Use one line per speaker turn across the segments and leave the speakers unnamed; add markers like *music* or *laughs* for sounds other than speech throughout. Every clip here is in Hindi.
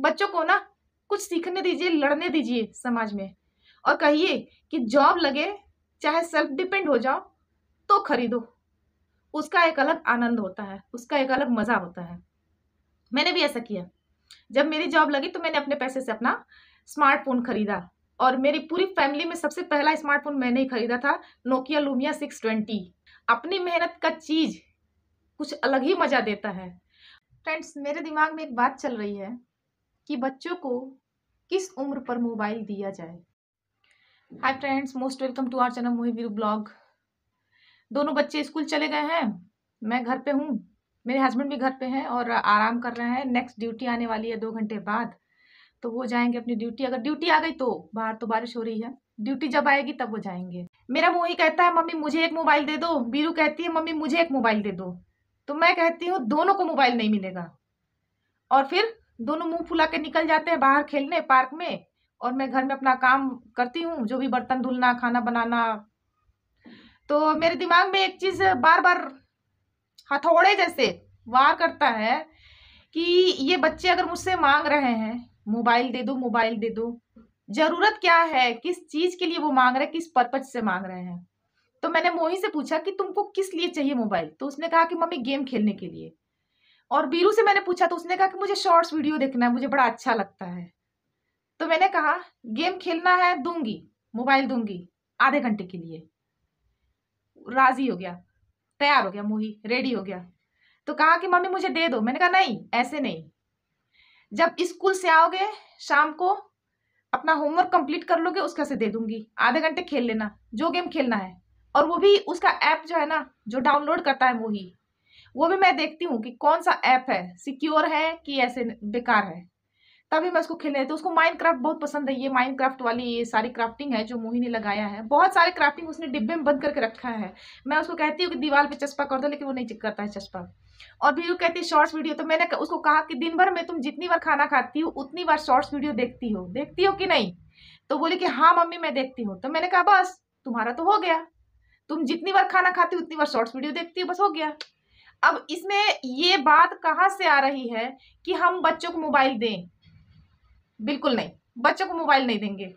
बच्चों को ना कुछ सीखने दीजिए लड़ने दीजिए समाज में और कहिए कि जॉब लगे चाहे सेल्फ डिपेंड हो जाओ तो खरीदो उसका एक अलग आनंद होता है उसका एक अलग मज़ा होता है मैंने भी ऐसा किया जब मेरी जॉब लगी तो मैंने अपने पैसे से अपना स्मार्टफोन खरीदा और मेरी पूरी फैमिली में सबसे पहला स्मार्टफोन मैंने ही खरीदा था नोकिया लूमिया सिक्स ट्वेंटी अपनी मेहनत का चीज़ कुछ अलग ही मज़ा देता है फ्रेंड्स मेरे दिमाग में एक बात चल रही है कि बच्चों को किस उम्र पर मोबाइल दिया जाए hi friends most welcome to our channel Mohivir blog दोनों बच्चे स्कूल चले गए हैं मैं घर पे हूँ मेरे हस्बैंड भी घर पे हैं और आराम कर रहे हैं नेक्स्ट ड्यूटी आने वाली है दो घंटे बाद तो वो जाएंगे अपनी ड्यूटी अगर ड्यूटी आ गई तो बाहर तो बारिश हो रही है ड्यूटी जब आएगी तब वो जाएंगे मेरा मोही कहता है मम्मी मुझे एक मोबाइल दे दो बीरू कहती है मम्मी मुझे एक मोबाइल दे दो तो मैं कहती हूँ दोनों को मोबाइल नहीं मिलेगा और फिर दोनों मुंह फुला के निकल जाते हैं बाहर खेलने पार्क में और मैं घर में अपना काम करती हूँ जो भी बर्तन धुलना खाना बनाना तो मेरे दिमाग में एक चीज़ बार बार हथौड़े जैसे वार करता है कि ये बच्चे अगर मुझसे मांग रहे हैं मोबाइल दे दो मोबाइल दे दो ज़रूरत क्या है किस चीज़ के लिए वो मांग रहे हैं किस पर्पज से मांग रहे हैं तो मैंने मोही से पूछा कि तुमको किस लिए चाहिए मोबाइल तो उसने कहा कि मम्मी गेम खेलने के लिए और बीरू से मैंने पूछा तो उसने कहा कि मुझे शॉर्ट्स वीडियो देखना है मुझे बड़ा अच्छा लगता है तो मैंने कहा गेम खेलना है दूंगी मोबाइल दूंगी आधे घंटे के लिए राजी हो गया तैयार हो गया मोही रेडी हो गया तो कहा कि मम्मी मुझे दे दो मैंने कहा नहीं ऐसे नहीं जब स्कूल से आओगे शाम को अपना होमवर्क कंप्लीट कर लोगे उसका से दे दूंगी आधे घंटे खेल लेना जो गेम खेलना है और वो भी उसका ऐप जो है ना जो डाउनलोड करता है वो ही वो भी मैं देखती हूँ कि कौन सा ऐप है सिक्योर है कि ऐसे बेकार है तभी मैं उसको खेलने देती हूँ उसको माइनक्राफ्ट बहुत पसंद है ये माइनक्राफ्ट वाली ये सारी क्राफ्टिंग है जो मोहिनी लगाया है बहुत सारे क्राफ्टिंग उसने डिब्बे में बंद करके रखा है मैं उसको कहती हूँ कि दीवार पे चस्पा कर दो लेकिन वो नहीं करता है चस्पा और वो कहती है शॉर्ट्स वीडियो तो मैंने उसको कहा कि दिन भर में तुम जितनी बार खाना खाती हो उतनी बार शॉर्ट्स वीडियो देखती हो देखती हो कि नहीं तो बोले कि हाँ मम्मी मैं देखती हूँ तो मैंने कहा बस तुम्हारा तो हो गया तुम जितनी बार खाना खाती हो उतनी बार शॉर्ट्स वीडियो देखती हो बस हो गया अब इसमें ये बात कहाँ से आ रही है कि हम बच्चों को मोबाइल दें बिल्कुल नहीं बच्चों को मोबाइल नहीं देंगे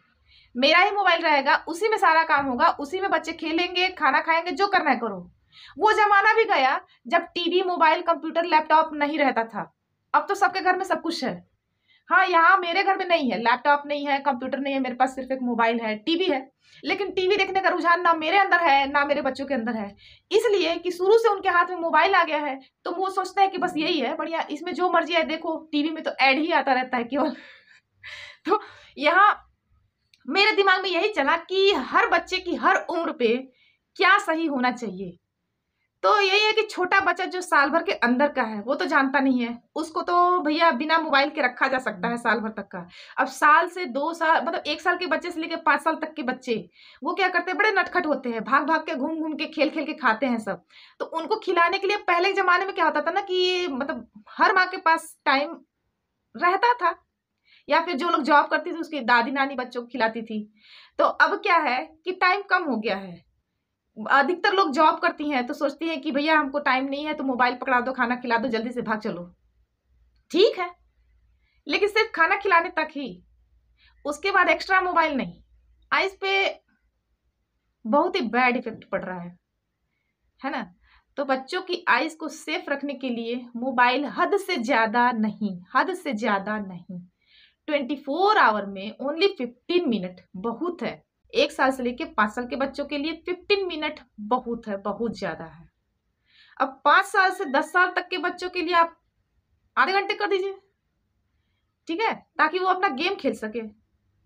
मेरा ही मोबाइल रहेगा उसी में सारा काम होगा उसी में बच्चे खेलेंगे खाना खाएंगे जो करना है करो वो जमाना भी गया जब टीवी मोबाइल कंप्यूटर लैपटॉप नहीं रहता था अब तो सबके घर में सब कुछ है हाँ यहाँ मेरे घर में नहीं है लैपटॉप नहीं है कंप्यूटर नहीं है मेरे पास सिर्फ एक मोबाइल है टीवी है लेकिन टीवी देखने का रुझान ना मेरे अंदर है ना मेरे बच्चों के अंदर है इसलिए कि शुरू से उनके हाथ में मोबाइल आ गया है तो वो सोचता है कि बस यही है बढ़िया इसमें जो मर्जी है देखो टीवी में तो ऐड ही आता रहता है केवल *laughs* तो यहाँ मेरे दिमाग में यही चला कि हर बच्चे की हर उम्र पे क्या सही होना चाहिए तो यही है कि छोटा बच्चा जो साल भर के अंदर का है वो तो जानता नहीं है उसको तो भैया बिना मोबाइल के रखा जा सकता है साल भर तक का अब साल से दो साल मतलब एक साल के बच्चे से लेकर पाँच साल तक के बच्चे वो क्या करते हैं बड़े नटखट होते हैं भाग भाग के घूम घूम के खेल खेल के खाते हैं सब तो उनको खिलाने के लिए पहले ज़माने में क्या होता था ना कि मतलब हर माँ के पास टाइम रहता था या फिर जो लोग जॉब करती थी उसकी दादी नानी बच्चों को खिलाती थी तो अब क्या है कि टाइम कम हो गया है अधिकतर लोग जॉब करती हैं तो सोचती हैं कि भैया हमको टाइम नहीं है तो मोबाइल पकड़ा दो खाना खिला दो जल्दी से भाग चलो ठीक है लेकिन सिर्फ खाना खिलाने तक ही उसके बाद एक्स्ट्रा मोबाइल नहीं आइस पे बहुत ही बैड इफेक्ट पड़ रहा है है ना तो बच्चों की आइस को सेफ रखने के लिए मोबाइल हद से ज़्यादा नहीं हद से ज़्यादा नहीं ट्वेंटी फोर आवर में ओनली फिफ्टीन मिनट बहुत है एक साल से लेकर पाँच साल के बच्चों के लिए फिफ्टीन मिनट बहुत है बहुत ज़्यादा है अब पांच साल से दस साल तक के बच्चों के लिए आप आधे घंटे कर दीजिए ठीक है ताकि वो अपना गेम खेल सके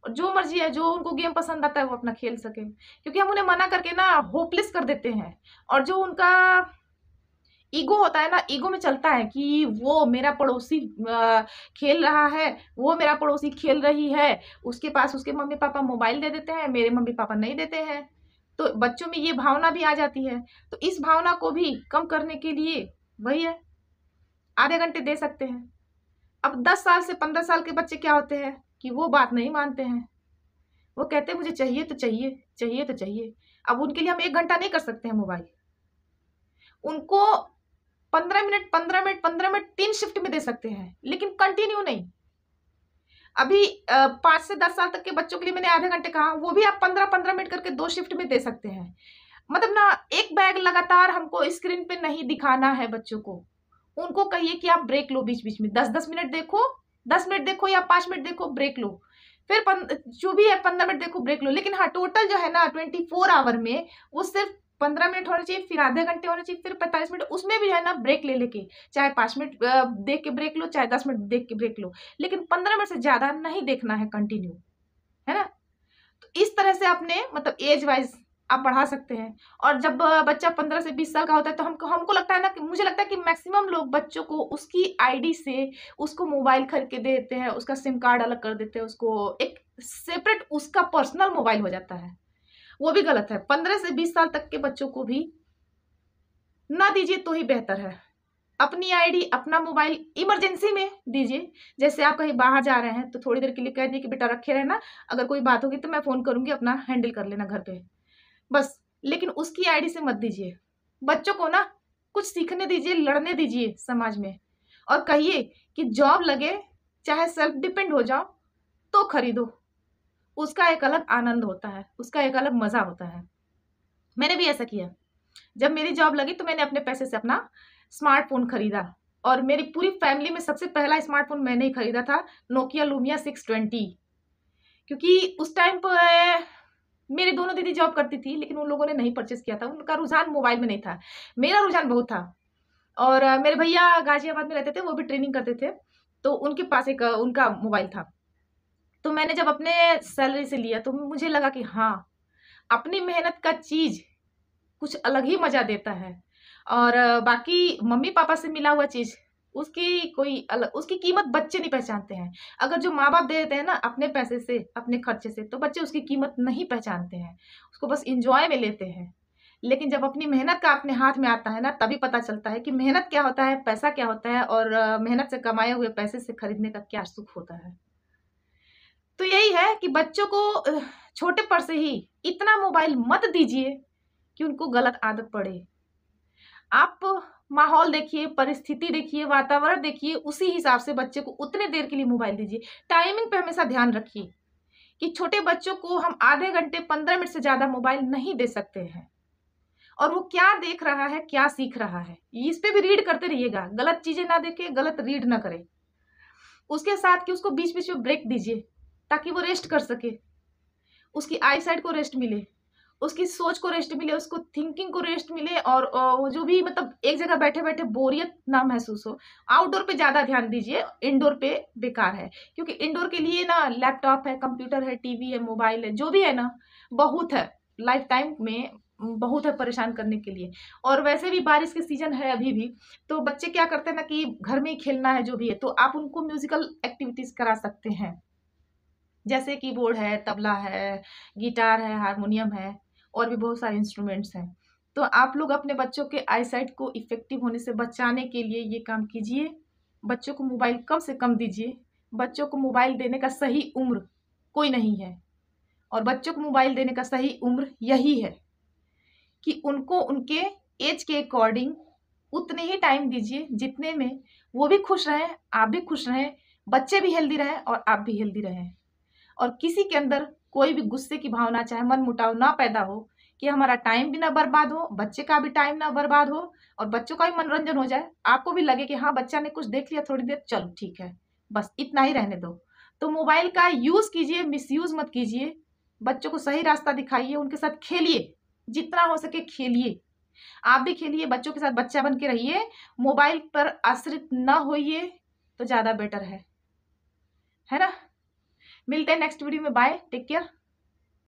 और जो मर्जी है जो उनको गेम पसंद आता है वो अपना खेल सके क्योंकि हम उन्हें मना करके ना होपलेस कर देते हैं और जो उनका ईगो होता है ना ईगो में चलता है कि वो मेरा पड़ोसी खेल रहा है वो मेरा पड़ोसी खेल रही है उसके पास उसके मम्मी पापा मोबाइल दे देते हैं मेरे मम्मी पापा नहीं देते हैं तो बच्चों में ये भावना भी आ जाती है तो इस भावना को भी कम करने के लिए वही है आधे घंटे दे सकते हैं अब दस साल से पंद्रह साल के बच्चे क्या होते हैं कि वो बात नहीं मानते हैं वो कहते हैं मुझे चाहिए तो चाहिए चाहिए तो चाहिए अब उनके लिए हम एक घंटा नहीं कर सकते हैं मोबाइल उनको पंद्रह मिनट पंद्रह मिनट पंद्रह मिनट तीन शिफ्ट में दे सकते हैं लेकिन कंटिन्यू नहीं अभी पाँच से दस साल तक के बच्चों के लिए मैंने आधे घंटे कहा वो भी आप पंद्रह पंद्रह मिनट करके दो शिफ्ट में दे सकते हैं मतलब ना एक बैग लगातार हमको स्क्रीन पे नहीं दिखाना है बच्चों को उनको कहिए कि आप ब्रेक लो बीच बीच में दस दस मिनट देखो दस मिनट देखो या पाँच मिनट देखो ब्रेक लो फिर जो भी है पंद्रह मिनट देखो ब्रेक लो लेकिन हाँ टोटल जो है ना ट्वेंटी फोर आवर में वो सिर्फ पंद्रह मिनट होना चाहिए फिर आधे घंटे होना चाहिए फिर पैंतालीस मिनट उसमें भी जो है ना ब्रेक ले लेके चाहे पाँच मिनट देख के ब्रेक लो चाहे दस मिनट देख के ब्रेक लो लेकिन पंद्रह मिनट से ज़्यादा नहीं देखना है कंटिन्यू है ना तो इस तरह से अपने मतलब एज वाइज आप बढ़ा सकते हैं और जब बच्चा पंद्रह से बीस साल का होता है तो हमको हमको लगता है ना कि मुझे लगता है कि मैक्सिमम लोग बच्चों को उसकी आईडी से उसको मोबाइल खरीद के दे देते हैं उसका सिम कार्ड अलग कर देते हैं उसको एक सेपरेट उसका पर्सनल मोबाइल हो जाता है वो भी गलत है पंद्रह से बीस साल तक के बच्चों को भी ना दीजिए तो ही बेहतर है अपनी आईडी अपना मोबाइल इमरजेंसी में दीजिए जैसे आप कहीं बाहर जा रहे हैं तो थोड़ी देर के लिए कह दिए कि बेटा रखे रहना अगर कोई बात होगी तो मैं फ़ोन करूंगी अपना हैंडल कर लेना घर पे बस लेकिन उसकी आईडी से मत दीजिए बच्चों को ना कुछ सीखने दीजिए लड़ने दीजिए समाज में और कहिए कि जॉब लगे चाहे सेल्फ डिपेंड हो जाओ तो खरीदो उसका एक अलग आनंद होता है उसका एक अलग मज़ा होता है मैंने भी ऐसा किया जब मेरी जॉब लगी तो मैंने अपने पैसे से अपना स्मार्टफोन खरीदा और मेरी पूरी फैमिली में सबसे पहला स्मार्टफोन मैंने ही खरीदा था नोकिया लूमिया सिक्स ट्वेंटी क्योंकि उस टाइम पर मेरे दोनों दीदी जॉब करती थी लेकिन उन लोगों ने नहीं परचेस किया था उनका रुझान मोबाइल में नहीं था मेरा रुझान बहुत था और मेरे भैया गाजियाबाद में रहते थे वो भी ट्रेनिंग करते थे तो उनके पास एक उनका मोबाइल था तो मैंने जब अपने सैलरी से लिया तो मुझे लगा कि हाँ अपनी मेहनत का चीज़ कुछ अलग ही मज़ा देता है और बाकी मम्मी पापा से मिला हुआ चीज़ उसकी कोई अलग उसकी कीमत बच्चे नहीं पहचानते हैं अगर जो माँ बाप दे देते हैं ना अपने पैसे से अपने खर्चे से तो बच्चे उसकी कीमत नहीं पहचानते हैं उसको बस इंजॉय में लेते हैं लेकिन जब अपनी मेहनत का अपने हाथ में आता है ना तभी पता चलता है कि मेहनत क्या होता है पैसा क्या होता है और मेहनत से कमाए हुए पैसे से खरीदने का क्या सुख होता है तो यही है कि बच्चों को छोटे पर से ही इतना मोबाइल मत दीजिए कि उनको गलत आदत पड़े आप माहौल देखिए परिस्थिति देखिए वातावरण देखिए उसी हिसाब से बच्चे को उतने देर के लिए मोबाइल दीजिए टाइमिंग पे हमेशा ध्यान रखिए कि छोटे बच्चों को हम आधे घंटे पंद्रह मिनट से ज़्यादा मोबाइल नहीं दे सकते हैं और वो क्या देख रहा है क्या सीख रहा है इस पर भी रीड करते रहिएगा गलत चीज़ें ना देखें गलत रीड ना करें उसके साथ कि उसको बीच बीच में ब्रेक दीजिए ताकि वो रेस्ट कर सके उसकी आई साइड को रेस्ट मिले उसकी सोच को रेस्ट मिले उसको थिंकिंग को रेस्ट मिले और वो जो भी मतलब एक जगह बैठे बैठे बोरियत ना महसूस हो आउटडोर पे ज़्यादा ध्यान दीजिए इंडोर पे बेकार है क्योंकि इंडोर के लिए ना लैपटॉप है कंप्यूटर है टीवी है मोबाइल है जो भी है ना बहुत है लाइफ टाइम में बहुत है परेशान करने के लिए और वैसे भी बारिश के सीजन है अभी भी तो बच्चे क्या करते हैं ना कि घर में ही खेलना है जो भी है तो आप उनको म्यूजिकल एक्टिविटीज़ करा सकते हैं जैसे कीबोर्ड है तबला है गिटार है हारमोनियम है और भी बहुत सारे इंस्ट्रूमेंट्स हैं तो आप लोग अपने बच्चों के आईसाइट को इफ़ेक्टिव होने से बचाने के लिए ये काम कीजिए बच्चों को मोबाइल कम से कम दीजिए बच्चों को मोबाइल देने का सही उम्र कोई नहीं है और बच्चों को मोबाइल देने का सही उम्र यही है कि उनको उनके एज के अकॉर्डिंग उतने ही टाइम दीजिए जितने में वो भी खुश रहें आप भी खुश रहें बच्चे भी हेल्दी रहें और आप भी हेल्दी रहें और किसी के अंदर कोई भी गुस्से की भावना चाहे मन मुटाव ना पैदा हो कि हमारा टाइम भी ना बर्बाद हो बच्चे का भी टाइम ना बर्बाद हो और बच्चों का भी मनोरंजन हो जाए आपको भी लगे कि हाँ बच्चा ने कुछ देख लिया थोड़ी देर चलो ठीक है बस इतना ही रहने दो तो मोबाइल का यूज़ कीजिए मिस मत कीजिए बच्चों को सही रास्ता दिखाइए उनके साथ खेलिए जितना हो सके खेलिए आप भी खेलिए बच्चों के साथ बच्चा बन के रहिए मोबाइल पर आश्रित ना होइए तो ज़्यादा बेटर है है ना मिलते हैं नेक्स्ट वीडियो में बाय टेक केयर